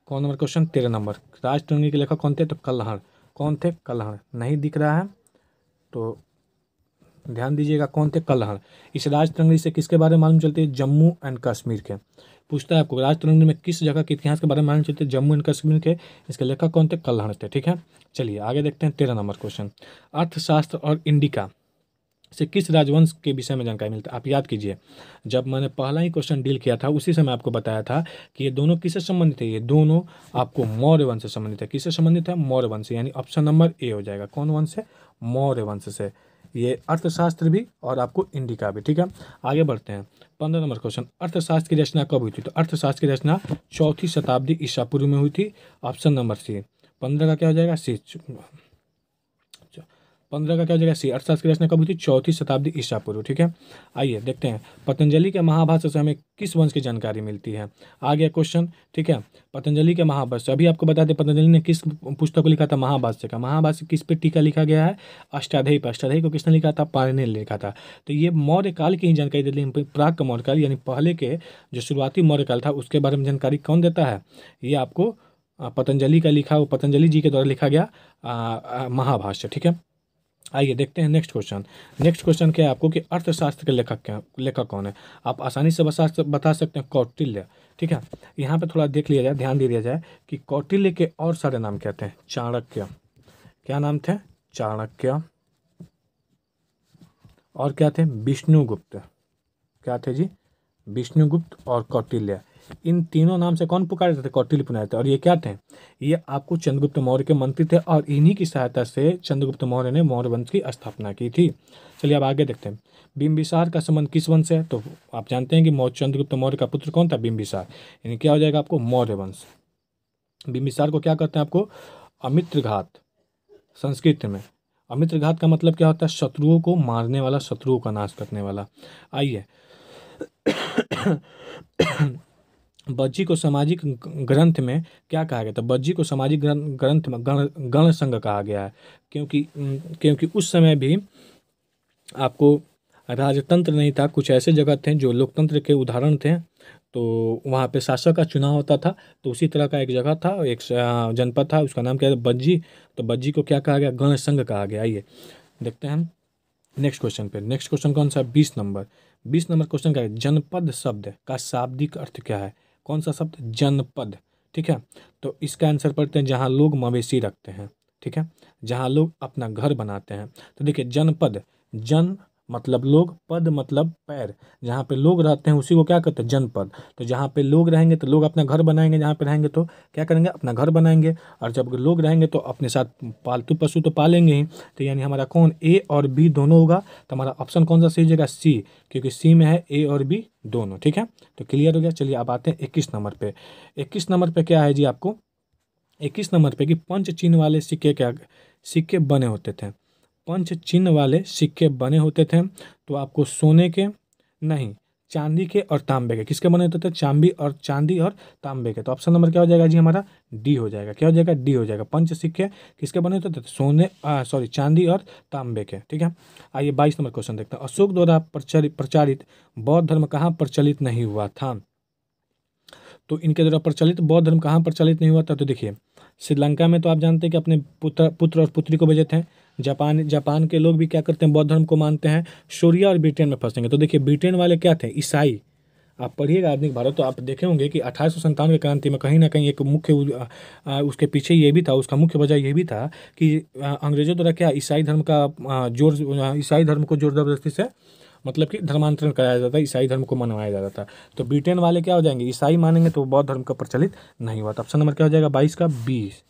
Speaker 1: कौन नंबर क्वेश्चन तेरह नंबर राजतुंगी के लेखक कौन थे तो कल्हण कौन थे कल्हण नहीं दिख रहा है तो ध्यान दीजिएगा कौन थे कल्हण इस राजतरंगी से किसके बारे में मालूम चलते हैं जम्मू एंड कश्मीर के पूछता है आपको राजतरंगी में किस जगह के इतिहास के बारे में मालूम चलते हैं जम्मू एंड कश्मीर के इसके लेखक कौन थे कल्हण थे ठीक है चलिए आगे देखते हैं तेरह नंबर क्वेश्चन अर्थशास्त्र और इंडिका से किस राजवंश के विषय में जानकारी मिलता है आप याद कीजिए जब मैंने पहला ही क्वेश्चन डील किया था उसी समय आपको बताया था कि ये दोनों किससे संबंधित है ये दोनों आपको मौर्य वंश से संबंधित है किससे संबंधित है मौर्य वंश यानी ऑप्शन नंबर ए हो जाएगा कौन वंश है मौर्य वंश से ये अर्थशास्त्र भी और आपको इंडिका भी ठीक है आगे बढ़ते हैं पंद्रह नंबर क्वेश्चन अर्थशास्त्र की रचना कब हुई थी तो अर्थशास्त्र की रचना चौथी शताब्दी ईसा पूर्व में हुई थी ऑप्शन नंबर सी पंद्रह का क्या हो जाएगा सी पंद्रह का क्या हो जाएगा सी अर्थशास्त्र की रचना कब हुई थी चौथी शताब्दी ईसा पूर्व ठीक है आइए देखते हैं पतंजलि के महाभाष्य से हमें किस वंश की जानकारी मिलती है आ गया क्वेश्चन ठीक है पतंजलि के महाभाष्य अभी आपको बता दें पतंजलि ने किस पुस्तक को लिखा था महाभाष्य का महाभाष्य किस पे टीका लिखा गया है अष्टाध्यायी पर अष्टाध्यायी को किसने लिखा था पाणि लिखा था तो ये मौर्य काल की ही जानकारी देती है प्राग का मौर्य काल यानी पहले के जो शुरुआती मौर्य काल था उसके बारे में जानकारी कौन देता है ये आपको पतंजलि का लिखा पतंजलि जी के द्वारा लिखा गया महाभाष्य ठीक है आइए देखते हैं नेक्स्ट क्वेश्चन नेक्स्ट क्वेश्चन क्या है आपको कि अर्थशास्त्र के लेखक क्या लेखक कौन है आप आसानी से बता बता सकते हैं कौटिल्य ठीक है यहाँ पे थोड़ा देख लिया जाए ध्यान दे दिया जाए कि कौटिल्य के और सारे नाम कहते हैं चाणक्य क्या नाम थे चाणक्य और क्या थे विष्णुगुप्त क्या थे जी विष्णुगुप्त और कौटिल्य इन तीनों नाम से कौन पुकारे थे कौटिल्य पुनाते और ये क्या थे ये आपको चंद्रगुप्त मौर्य के मंत्री थे और इन्हीं की सहायता से चंद्रगुप्त मौर्य ने मौर्य वंश की स्थापना की थी चलिए अब आगे देखते हैं बिम्बिसार का संबंध किस वंश है तो आप जानते हैं कि चंद्रगुप्त मौर्य का पुत्र कौन था बिम्बिसार यानी क्या हो जाएगा आपको मौर्य वंश बिम्बिसार को क्या करते हैं आपको अमित्रघात संस्कृत में अमित्रघात का मतलब क्या होता है शत्रुओं को मारने वाला शत्रुओं का नाश करने वाला आइए बज्जी को सामाजिक ग्रंथ में क्या कहा गया था बज्जी को सामाजिक ग्रंथ में गण गण संघ कहा गया है क्योंकि क्योंकि उस समय भी आपको राजतंत्र नहीं था कुछ ऐसे जगह थे जो लोकतंत्र के उदाहरण थे तो वहाँ पे शासक का चुनाव होता था तो उसी तरह का एक जगह था एक जनपद था उसका नाम क्या था बज्जी तो बज्जी को क्या कहा गया गण संघ कहा गया ये देखते हैं नेक्स्ट क्वेश्चन पे नेक्स्ट क्वेश्चन कौन सा बीस नंबर बीस नंबर क्वेश्चन क्या है जनपद शब्द का शाब्दिक अर्थ क्या है कौन सा शब्द जनपद ठीक है तो इसका आंसर पढ़ते हैं जहाँ लोग मवेशी रखते हैं ठीक है जहाँ लोग अपना घर बनाते हैं तो देखिए जनपद जन मतलब लोग पद मतलब पैर जहाँ पे लोग रहते हैं उसी को क्या कहते हैं जनपद तो जहाँ पे लोग रहेंगे तो लोग अपना घर बनाएंगे जहाँ पे रहेंगे तो क्या करेंगे अपना घर बनाएंगे और जब लोग रहेंगे तो अपने साथ पालतू पशु तो पालेंगे ही तो यानी हमारा कौन ए और बी दोनों होगा तो हमारा ऑप्शन कौन सा सही जगह सी क्योंकि सी में है ए और बी दोनों ठीक है तो क्लियर हो गया चलिए अब आते हैं इक्कीस नंबर पर इक्कीस नंबर पर क्या है जी आपको इक्कीस नंबर पर कि पंच चिन्ह वाले सिक्के क्या सिक्के बने होते थे पंच चिन्ह वाले सिक्के बने होते थे तो आपको सोने के नहीं चांदी के और तांबे के किसके बने होते थे चांदी और चांदी और तांबे के तो ऑप्शन नंबर क्या हो जाएगा जी हमारा डी हो जाएगा क्या हो जाएगा डी हो जाएगा पंच सिक्के किसके बने होते थे सोने सॉरी चांदी और तांबे के ठीक है आइए बाईस नंबर क्वेश्चन देखते हैं अशोक द्वारा प्रचारित बौद्ध धर्म कहाँ प्रचलित नहीं हुआ था तो इनके द्वारा प्रचलित बौद्ध धर्म कहाँ प्रचलित नहीं हुआ था तो देखिए श्रीलंका में तो आप जानते हैं कि अपने पुत्र पुत्र और पुत्री को भेजे थे जापान जापान के लोग भी क्या करते हैं बौद्ध धर्म को मानते हैं सोरिया और ब्रिटेन में फंसेंगे तो देखिए ब्रिटेन वाले क्या थे ईसाई आप पढ़िएगा आधुनिक भारत तो आप देखे होंगे कि अठारह सौ क्रांति में कहीं ना कहीं एक मुख्य उसके पीछे ये भी था उसका मुख्य वजह ये भी था कि अंग्रेजों द्वारा क्या ईसाई धर्म का जोर ईसाई धर्म को जोर जबरदस्ती से मतलब कि धर्मांतरण कराया जाता है ईसाई धर्म को मनवाया जाता था तो ब्रिटेन वाले क्या हो जाएंगे ईसाई मानेंगे तो बौद्ध धर्म का प्रचलित नहीं हुआ था ऑप्शन नंबर क्या हो जाएगा बाईस का बीस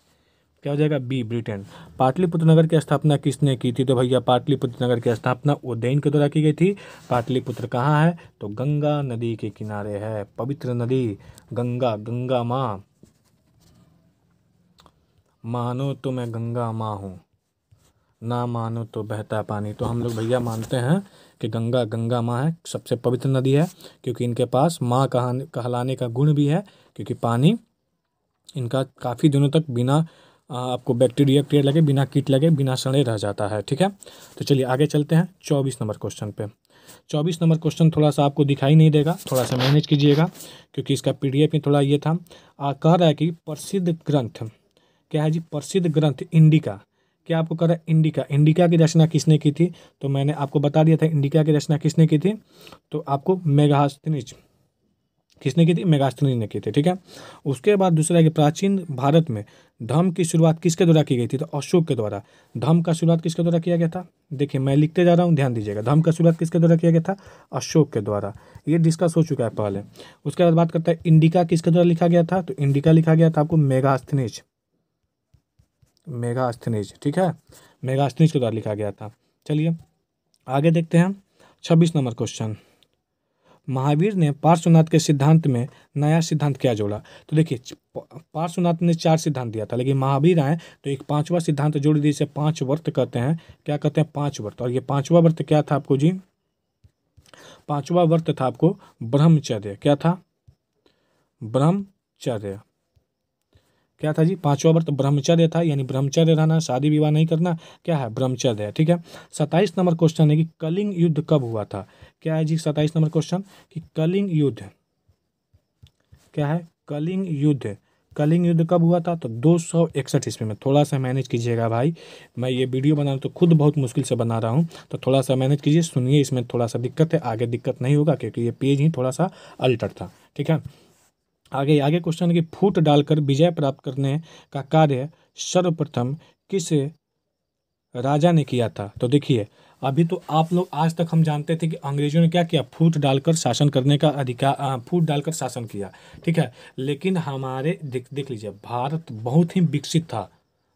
Speaker 1: क्या हो जाएगा बी ब्रिटेन पाटलिपुत्र नगर की स्थापना किसने की थी तो भैया पाटलिपुत्र नगर की स्थापना उज्जैन के द्वारा की गई थी पाटलिपुत्र कहाँ है तो गंगा नदी के किनारे है पवित्र नदी गंगा गंगा माँ मानो तो मैं गंगा माँ हूँ ना मानो तो बहता पानी तो हम लोग भैया मानते हैं कि गंगा गंगा माँ है सबसे पवित्र नदी है क्योंकि इनके पास माँ कहलाने का गुण भी है क्योंकि पानी इनका काफ़ी दिनों तक बिना आपको बैक्टीरिया क्रिया लगे बिना कीट लगे बिना सड़े रह जाता है ठीक है तो चलिए आगे चलते हैं चौबीस नंबर क्वेश्चन पे चौबीस नंबर क्वेश्चन थोड़ा सा आपको दिखाई नहीं देगा थोड़ा सा मैनेज कीजिएगा क्योंकि इसका पीडीएफ में थोड़ा ये था आ, कह रहा है कि प्रसिद्ध ग्रंथ क्या है जी प्रसिद्ध ग्रंथ इंडिका क्या आपको कह रहा है इंडिका इंडिका की रचना किसने की थी तो मैंने आपको बता दिया था इंडिका की रचना किसने की थी तो आपको मेघास्तनिज किसने की थी मेगास्थनी ने की थी ठीक है उसके बाद दूसरा है कि प्राचीन भारत में धम की शुरुआत किसके द्वारा की गई थी तो अशोक के द्वारा धम का शुरुआत किसके द्वारा किया गया था देखिए मैं लिखते जा रहा हूँ ध्यान दीजिएगा धम का शुरुआत किसके द्वारा किया गया था अशोक के द्वारा ये डिस्कस हो चुका है पहले उसके बाद बात करता है इंडिका किसके द्वारा लिखा गया था तो इंडिका लिखा गया था आपको मेगास्थनीज मेगास्थनीज ठीक है मेगास्थनीज के द्वारा लिखा गया था चलिए आगे देखते हैं छब्बीस नंबर क्वेश्चन महावीर ने पार्श्वनाथ के सिद्धांत में नया सिद्धांत क्या जोड़ा तो देखिए पार्श्वनाथ ने चार सिद्धांत दिया था लेकिन महावीर आए तो एक पांचवा सिद्धांत जोड़ दिए इसे पांच वर्त कहते हैं क्या कहते हैं पांच वर्त और ये पांचवा वर्त क्या था आपको जी पांचवा वर्त था आपको ब्रह्मचर्य क्या था ब्रह्मचर्य क्या था जी पांचवा व्रत ब्रह्मचर्य था यानी ब्रह्मचर्य रहना शादी विवाह नहीं करना क्या है ब्रह्मचर्य है ठीक है सत्ताईस नंबर क्वेश्चन है कि कलिंग युद्ध कब हुआ था क्या है जी सत्ताईस नंबर क्वेश्चन कि कलिंग युद्ध क्या है कलिंग युद्ध कलिंग युद्ध कब हुआ था तो दो सौ इकसठ ईस्वी में थोड़ा सा मैनेज कीजिएगा भाई मैं ये वीडियो बना रहा तो खुद बहुत मुश्किल से बना रहा हूँ तो थोड़ा सा मैनेज कीजिए सुनिए इसमें थोड़ा सा दिक्कत है आगे दिक्कत नहीं होगा क्योंकि ये पेज ही थोड़ा सा अल्टर था ठीक है आगे आगे क्वेश्चन है कि फूट डालकर विजय प्राप्त करने का कार्य सर्वप्रथम किस राजा ने किया था तो देखिए अभी तो आप लोग आज तक हम जानते थे कि अंग्रेजों ने क्या किया फूट डालकर शासन करने का अधिकार फूट डालकर शासन किया ठीक है लेकिन हमारे देख देख लीजिए भारत बहुत ही विकसित था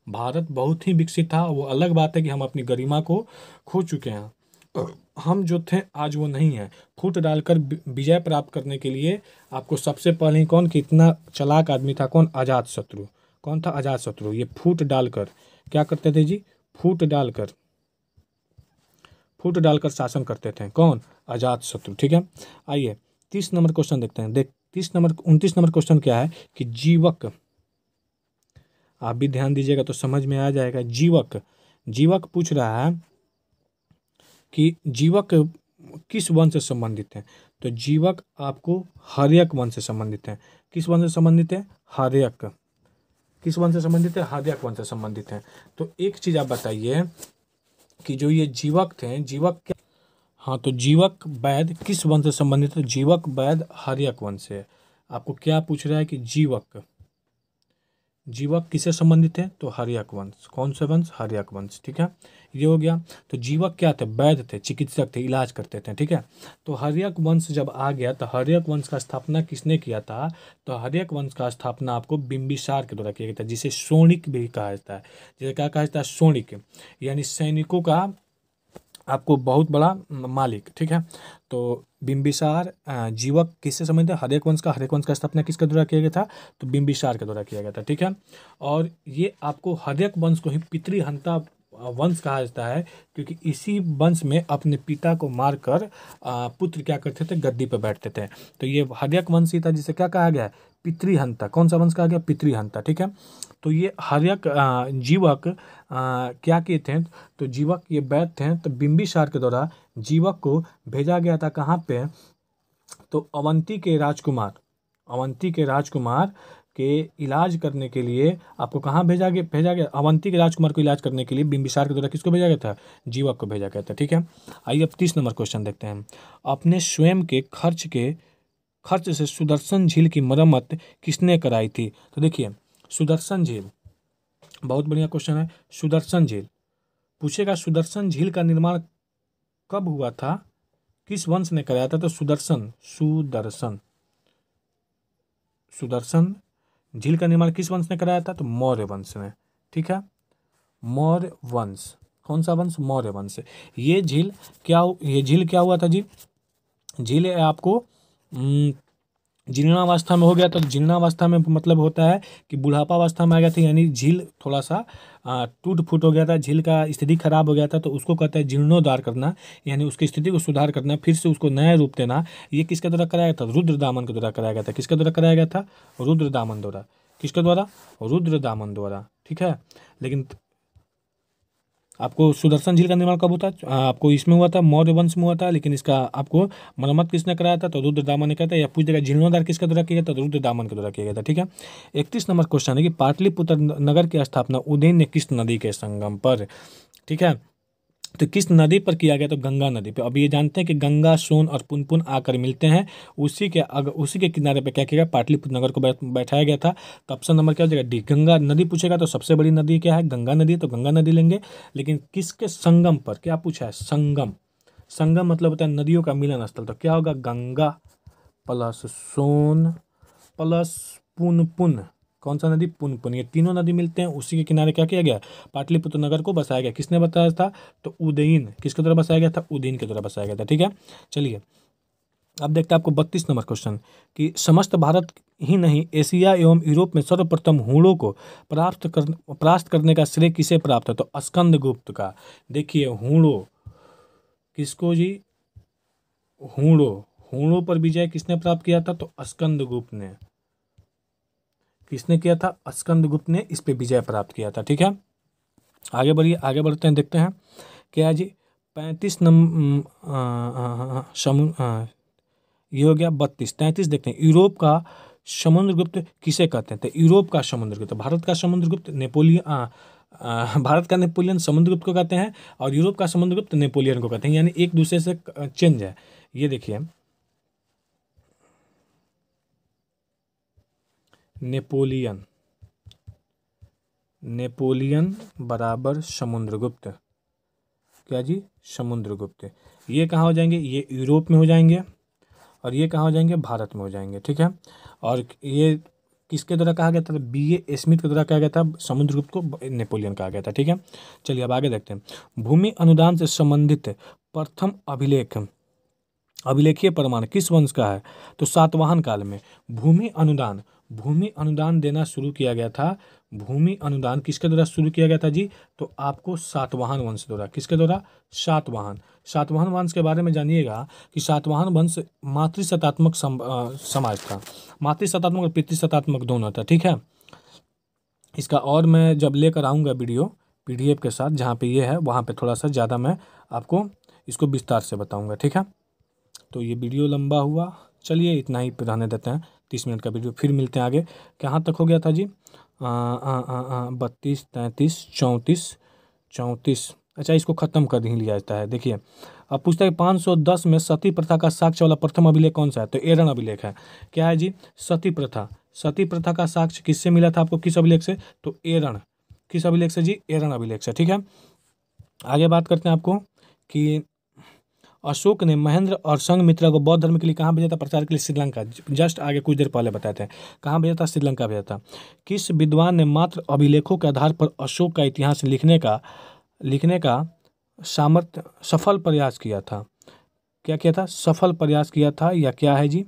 Speaker 1: भारत बहुत ही विकसित था वो अलग बात है कि हम अपनी गरिमा को खो चुके हैं हम जो थे आज वो नहीं हैं फूट डालकर विजय प्राप्त करने के लिए आपको सबसे पहले कौन कितना इतना आदमी था कौन आज़ाद शत्रु कौन था आज़ाद शत्रु ये फूट डालकर क्या करते थे जी फूट डालकर फूट डालकर शासन करते थे कौन आज़ाद शत्रु ठीक है आइए तीस नंबर क्वेश्चन देखते हैं देख तीस नंबर उनतीस नंबर क्वेश्चन क्या है कि जीवक आप भी ध्यान दीजिएगा तो समझ में आ जाएगा जीवक जीवक पूछ रहा है कि जीवक किस वंश से संबंधित हैं तो जीवक आपको हरियक वंश से संबंधित हैं किस वंश से संबंधित है हरियक किस वंश से संबंधित है हरियक वंश से संबंधित हैं तो एक चीज़ आप बताइए कि जो ये जीवक थे जीवक क्या हाँ तो जीवक वैद किस वंश से संबंधित है जीवक वैद हरयक वंश है आपको क्या पूछ रहा है कि जीवक जीवक किसे संबंधित है तो हरियक वंश कौन से वंश हरियक वंश ठीक है ये हो गया तो जीवक क्या थे वैध थे चिकित्सक थे इलाज करते थे ठीक है तो हरियक वंश जब आ गया तो हरियक वंश का स्थापना किसने किया था तो हरियक वंश का स्थापना आपको बिंबिसार के द्वारा किया गया था जिसे सोनिक भी कहा जाता है जिसे क्या कहा जाता है सोनिक यानी सैनिकों का आपको बहुत बड़ा मालिक ठीक है तो बिम्बिसार जीवक किससे संबंधित है हरेक वंश का हरेक वंश का स्थापना किसके द्वारा किया गया था तो बिम्बिसार के द्वारा किया गया था ठीक है और ये आपको हरेक वंश को ही पितृहंता वंश कहा जाता है क्योंकि इसी वंश में अपने पिता को मारकर पुत्र क्या करते थे गद्दी पर बैठते थे तो ये हरेक वंश ही था जिसे क्या कहा गया पितृहंता कौन सा वंश कहा गया पितृहंता ठीक है तो ये हरियक जीवक क्या किए थे तो जीवक ये बैठ थे तो बिम्बिसार के द्वारा जीवक को भेजा गया था कहाँ पे तो अवंती के राजकुमार अवंती के राजकुमार के इलाज करने के लिए आपको कहाँ भेजा गया भेजा गया अवंती के राजकुमार को इलाज करने के लिए बिम्बिसार के द्वारा किसको भेजा गया था जीवक को भेजा गया था ठीक है आइए अब तीस नंबर क्वेश्चन देखते हैं अपने स्वयं के खर्च के खर्च से सुदर्शन झील की मरम्मत किसने कराई थी तो देखिए सुदर्शन झील बहुत बढ़िया क्वेश्चन है सुदर्शन झील पूछेगा सुदर्शन झील का निर्माण कब हुआ था किस वंश ने कराया था तो सुदर्शन सुदर्शन सुदर्शन झील का निर्माण किस वंश ने कराया था तो मौर्य वंश ने ठीक है मौर्य वंश कौन सा वंश मौर्य वंश ये झील क्या ये झील क्या हुआ था जी झील आपको हम्म, जीर्णावस्था में हो गया तो जीर्णावस्था में मतलब होता है कि बुढ़ापा अवस्था में आ गया था यानी झील थोड़ा सा टूट फूट हो गया था झील का स्थिति खराब हो गया था तो उसको कहते हैं जीर्णोद्धार करना यानी उसकी स्थिति को सुधार करना फिर से उसको नया रूप देना ये किसके द्वारा कराया गया था रुद्र दामन के द्वारा कराया गया था किसके द्वारा कराया गया था रुद्र दामन द्वारा किसके द्वारा रुद्र दामन द्वारा ठीक है लेकिन आपको सुदर्शन झील का निर्माण कब होता आपको इसमें हुआ था मौर्य वंश में हुआ था लेकिन इसका आपको मरम्मत किसने कराया था तो रुद्र दामन ने कराया था या पूछ देगा झीलोदार किसका द्वारा किया था तो रुद्र दामन के द्वारा किया गया था ठीक है इकतीस नंबर क्वेश्चन है कि पाटलिपुत्र नगर की स्थापना उदयन ने किस नदी के संगम पर ठीक है तो किस नदी पर किया गया तो गंगा नदी पे अब ये जानते हैं कि गंगा सोन और पुनपुन आकर मिलते हैं उसी के अगर उसी के किनारे पे क्या किया गया पाटलिपुत्र नगर को बैठाया गया था तो ऑप्शन नंबर क्या हो जाएगा डी गंगा नदी पूछेगा तो सबसे बड़ी नदी क्या है गंगा नदी तो गंगा नदी लेंगे लेकिन किसके संगम पर क्या पूछा है संगम संगम मतलब होता है नदियों का मिलन स्थल तो क्या होगा गंगा प्लस सोन प्लस पुनपुन कौन सा नदी पुनपुन ये तीनों नदी मिलते हैं उसी के किनारे क्या किया गया पाटलिपुत्र नगर को बसाया गया किसने बताया था तो उदयन किसके द्वारा बसाया गया था उदयन के द्वारा बसाया गया था ठीक है चलिए अब देखते हैं आपको बत्तीस नंबर क्वेश्चन कि समस्त भारत ही नहीं एशिया एवं यूरोप में सर्वप्रथम हुड़ों को प्राप्त कर प्राप्त करने का श्रेय किसे प्राप्त है तो अस्कंद गुप्त का देखिए हुड़ो किसको जी हुड़ो हुड़ों पर विजय किसने प्राप्त किया था तो स्कंद गुप्त ने किसने किया था अस्कंद गुप्त ने इस पर विजय प्राप्त किया था ठीक है आगे बढ़िए आगे बढ़ते हैं देखते हैं क्या जी पैंतीस नंबर ये हो गया बत्तीस तैंतीस देखते हैं यूरोप का समुद्रगुप्त किसे कहते हैं तो यूरोप का समुद्रगुप्त भारत का समुद्रगुप्त नेपोलियन भारत का नेपोलियन समुद्रगुप्त को कहते हैं और यूरोप का समुद्रगुप्त नेपोलियन को कहते हैं यानी एक दूसरे से चेंज है ये देखिए नेपोलियन नेपोलियन बराबर समुद्रगुप्त क्या जी समुद्रगुप्त ये कहाँ हो जाएंगे ये यूरोप में हो जाएंगे और ये कहाँ हो जाएंगे भारत में हो जाएंगे ठीक है और ये किसके द्वारा कहा गया था बी ए स्मिथ के द्वारा कहा गया था समुद्रगुप्त को नेपोलियन कहा गया था ठीक है चलिए अब आगे देखते हैं भूमि अनुदान से संबंधित प्रथम अभिलेख अभिलेखीय प्रमाण किस वंश का है तो सातवाहन काल में भूमि अनुदान भूमि अनुदान देना शुरू किया गया था भूमि अनुदान किसके द्वारा शुरू किया गया था जी तो आपको सातवाहन वंश द्वारा किसके द्वारा सातवाहन सातवाहन वंश के बारे में जानिएगा कि सातवाहन वंश मातृसत्तात्मक समाज था मातृसत्तात्मक और पितृसत्तात्मक दोनों था ठीक है इसका और मैं जब लेकर आऊँगा वीडियो पी के साथ जहाँ पे ये है वहाँ पर थोड़ा सा ज़्यादा मैं आपको इसको विस्तार से बताऊँगा ठीक है तो ये वीडियो लंबा हुआ चलिए इतना ही रहने देते हैं तीस मिनट का वीडियो फिर मिलते हैं आगे कहाँ तक हो गया था जी बत्तीस तैंतीस चौंतीस चौंतीस अच्छा इसको खत्म कर ही लिया जाता है देखिए अब पूछता है पाँच सौ दस में सती प्रथा का साक्ष्य वाला प्रथम अभिलेख कौन सा है तो एरन अभिलेख है क्या है जी सती प्रथा सती प्रथा का साक्ष्य किससे मिला था आपको किस अभिलेख से तो एरन किस अभिलेख से जी एरन अभिलेख से ठीक है आगे बात करते हैं आपको कि अशोक ने महेंद्र और संघमित्रा को बौद्ध धर्म के लिए कहाँ भेजा था प्रचार के लिए श्रीलंका जस्ट आगे कुछ देर पहले बताए थे कहाँ भेजा था श्रीलंका भेजा था किस विद्वान ने मात्र अभिलेखों के आधार पर अशोक का इतिहास लिखने का लिखने का सामर्थ्य सफल प्रयास किया था क्या किया था सफल प्रयास किया था या क्या है जी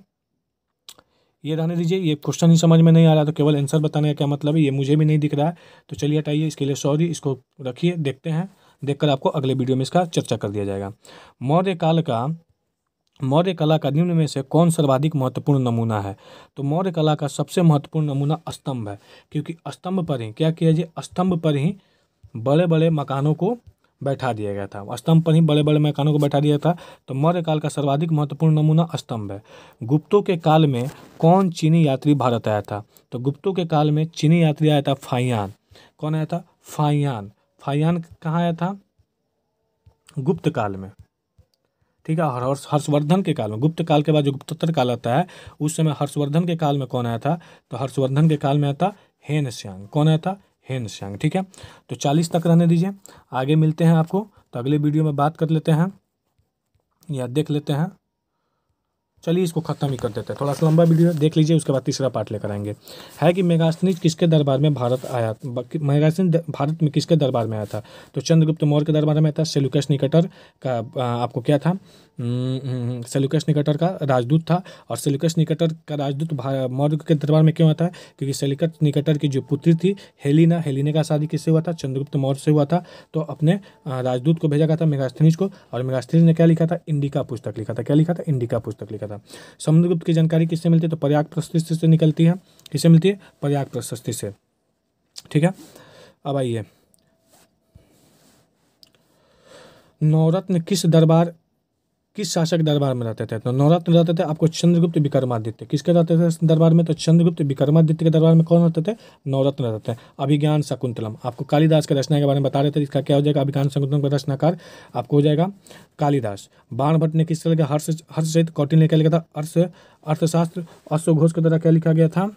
Speaker 1: ये रहने दीजिए ये क्वेश्चन ही समझ में नहीं आ रहा तो केवल आंसर बताने का क्या मतलब है ये मुझे भी नहीं दिख रहा है तो चलिए हटाइए इसके लिए सॉरी इसको रखिए देखते हैं देखकर आपको अगले वीडियो में इसका चर्चा कर दिया जाएगा मौर्य काल का मौर्य कला का निम्न में से कौन सर्वाधिक महत्वपूर्ण नमूना है तो मौर्य कला का सबसे महत्वपूर्ण नमूना स्तंभ है क्योंकि स्तंभ पर ही क्या किया जाए स्तंभ पर ही बड़े बड़े मकानों को बैठा दिया गया था स्तंभ पर ही बड़े बड़े मकानों को बैठा दिया था तो मौर्य काल का सर्वाधिक महत्वपूर्ण नमूना स्तंभ है गुप्तों के काल में कौन चीनी यात्री भारत आया था तो गुप्तों के काल में चीनी यात्री आया था फाइयान कौन आया था फाइयान फाइहान कहाँ आया था गुप्त काल में ठीक है और हर्षवर्धन के काल में गुप्त काल के बाद जो गुप्तोत्तर काल आता है उस समय हर्षवर्धन के काल में कौन आया था तो हर्षवर्धन के काल में आता हेन श्यांग कौन आया था हेन श्यांग ठीक है तो चालीस तक रहने दीजिए आगे मिलते हैं आपको तो अगले वीडियो में बात कर लेते हैं या देख लेते हैं चलिए इसको ख़त्म ही कर देते हैं थोड़ा सा लंबा वीडियो देख लीजिए उसके बाद तीसरा पार्ट लेकर आएंगे है कि मेगास्थनी किसके दरबार में भारत आया मेगास्थनी भारत में किसके दरबार में आया था तो चंद्रगुप्त मौर्य के दरबार में आया था सेलुकस निकटर का आपको क्या था हम्म, हम्म, सेलुकस निकटर का राजदूत था और सेलुकस निकटर का राजदूत मौर्य के दरबार में क्यों आता है क्योंकि सेल्युकस निकटर की जो पुत्री थी हेलिना हेलिना का शादी किससे हुआ था चंद्रगुप्त मौर्य से हुआ था तो अपने राजदूत को भेजा गया था मेगास्थनीज को और मेगास्थनीज ने क्या लिखा था इंडिका पुस्तक लिखा था क्या लिखा था इंडिका पुस्तक लिखा था समुद्रगुप्त की जानकारी किससे मिलती है तो प्रयाग प्रशस्ति से निकलती है किससे मिलती है प्रयाग प्रशस्ति से ठीक है अब आइए नवरत्न किस दरबार किस शासक दरबार में रहते थे तो नवरत्न रहते थे आपको चंद्रगुप्त विक्रमादित्य किसके रहते थे दरबार में तो चंद्रगुप्त विक्रमादित्य के दरबार में कौन रहते थे नवरत्न रहते थे अभिज्ञान शकुंतलम आपको कालिदास के रचना के बारे में बता रहे थे इसका क्या हो जाएगा अभिज्ञान शकुंतलम का रचनाकार आपको हो जाएगा कालिदास बाण भट्ट ने किस तरह का हर्ष हर्ष सहित कौटिन ने क्या लिखा था अर्ष अर्थशास्त्र अश्वघोष के द्वारा क्या लिखा गया था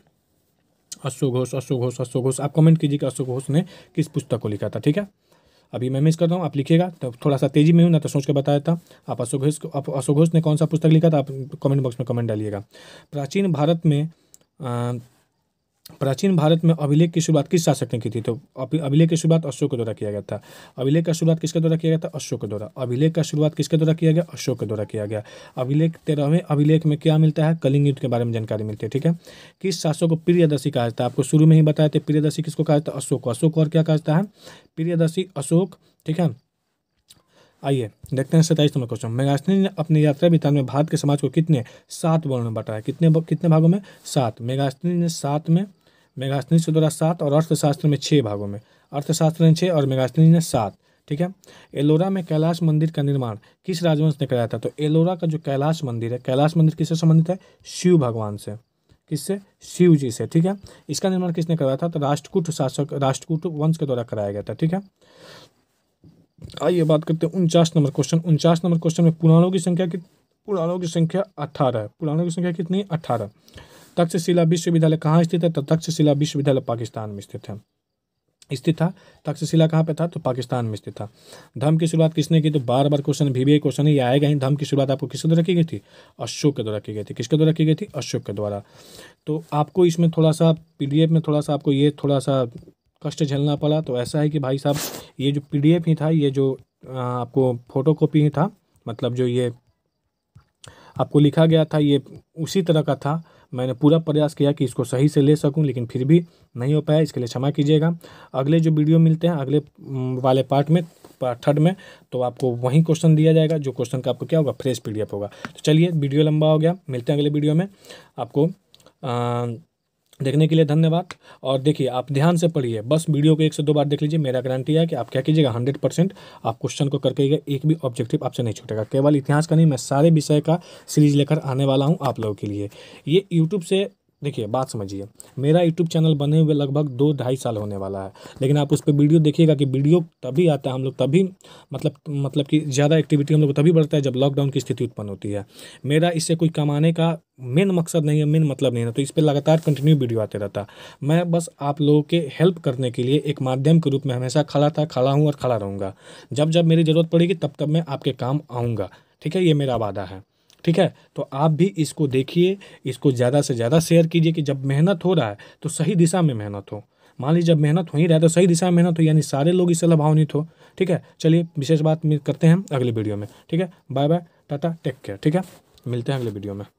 Speaker 1: अश्वघोष अश्वघोष अश्वघोष आप कमेंट कीजिए कि अश्वघोष ने किस पुस्तक को लिखा था ठीक है अभी मैं मिस करता हूँ आप लिखिएगा तो थोड़ा सा तेजी में हूँ ना तो सोच के बताया था आप अशोक घोष आप अशोक घोष ने कौन सा पुस्तक लिखा था आप कमेंट बॉक्स में कमेंट डालिएगा प्राचीन भारत में प्राचीन भारत में अभिलेख की शुरुआत किस शासक ने की थी तो अभिलेख की शुरुआत अशोक के द्वारा किया गया था अभिलेख का शुरुआत किसके द्वारा किया गया था अशोक के द्वारा अभिलेख का शुरुआत किसके द्वारा किया गया अशोक के द्वारा किया गया अभिलेख तेरहवें अभिलेख में क्या मिलता है कलिंग युद्ध के बारे में जानकारी मिलती है ठीक है किस शासक को प्रियदर्शी कहा जाता है आपको शुरू में ही बताया था प्रियदर्शी किसको कहा जाता है अशोक अशोक और क्या कहा जाता है प्रियदर्शी अशोक ठीक है आइए देखते हैं सत्ताईस नंबर क्वेश्चन मेगास्थनी ने अपनी यात्रा वितान में भारत के समाज को कितने सात वर्णों में बांटा है कितने कितने भागों में सात मेगास्थनी ने सात में मेगास्थनी से द्वारा सात और अर्थशास्त्र में छः भागों में अर्थशास्त्र ने छः और मेगास्थनी ने सात ठीक है एलोरा में कैलाश मंदिर का निर्माण किस राजवंश ने कराया था तो एलोरा का जो कैलाश मंदिर है कैलाश मंदिर किससे संबंधित है शिव भगवान से किससे शिव जी से ठीक है इसका निर्माण किसने कराया था तो राष्ट्रकूट शासक राष्ट्रकूट वंश के द्वारा कराया गया था ठीक है आइए बात करते हैं उनचास नंबर क्वेश्चन उनचास नंबर क्वेश्चन में पुराणों की संख्या कित पुराणों की संख्या अठारह है पुराणों की संख्या कितनी अठारह तक्षशिला विश्वविद्यालय कहाँ स्थित है तो तक्षशिला विश्वविद्यालय पाकिस्तान में स्थित है स्थित था तक्षशिला कहाँ पे था तो पाकिस्तान में स्थित था धर्म की शुरुआत किसने की तो बार बार क्वेश्चन भी क्वेश्चन ये आएगा ही धर्म की शुरुआत आपको किसके द्वारा की गई थी अशोक के द्वारा की गई थी किसके द्वारा की गई थी अशोक के द्वारा तो आपको इसमें थोड़ा सा पीडीएफ में थोड़ा सा आपको ये थोड़ा सा कष्ट झेलना पड़ा तो ऐसा है कि भाई साहब ये जो पी ही था ये जो आपको फ़ोटो कॉपी ही था मतलब जो ये आपको लिखा गया था ये उसी तरह का था मैंने पूरा प्रयास किया कि इसको सही से ले सकूं लेकिन फिर भी नहीं हो पाया इसके लिए क्षमा कीजिएगा अगले जो वीडियो मिलते हैं अगले वाले पार्ट में पार्ट थर्ड में तो आपको वही क्वेश्चन दिया जाएगा जो क्वेश्चन का आपको क्या होगा फ्रेश पीडीएफ होगा तो चलिए वीडियो लंबा हो गया मिलते हैं अगले वीडियो में आपको आ, देखने के लिए धन्यवाद और देखिए आप ध्यान से पढ़िए बस वीडियो को एक से दो बार देख लीजिए मेरा गारंटी है कि आप क्या कीजिएगा हंड्रेड परसेंट आप क्वेश्चन को करके एक भी ऑब्जेक्टिव आपसे नहीं छूटेगा केवल इतिहास का नहीं मैं सारे विषय का सीरीज लेकर आने वाला हूँ आप लोगों के लिए ये यूट्यूब से देखिए बात समझिए मेरा यूट्यूब चैनल बने हुए लगभग दो ढाई साल होने वाला है लेकिन आप उस पर वीडियो देखिएगा कि वीडियो तभी आता है हम लोग तभी मतलब मतलब कि ज़्यादा एक्टिविटी हम लोग तभी बढ़ता है जब लॉकडाउन की स्थिति उत्पन्न होती है मेरा इससे कोई कमाने का मेन मकसद नहीं है मेन मतलब नहीं है तो इस पर लगातार कंटिन्यू वीडियो आते रहता मैं बस आप लोगों के हेल्प करने के लिए एक माध्यम के रूप में हमेशा खड़ा था खड़ा हूँ और खड़ा रहूँगा जब जब मेरी ज़रूरत पड़ेगी तब तब मैं आपके काम आऊँगा ठीक है ये मेरा वादा है ठीक है तो आप भी इसको देखिए इसको ज़्यादा से ज़्यादा शेयर कीजिए कि जब मेहनत हो रहा है तो सही दिशा में मेहनत हो मान लीजिए जब मेहनत हो ही रहा है तो सही दिशा में मेहनत हो यानी सारे लोग इससे लाभान्वित हो ठीक है चलिए विशेष बात करते हैं अगले वीडियो में ठीक है bye bye tata take care ठीक है मिलते हैं अगले वीडियो में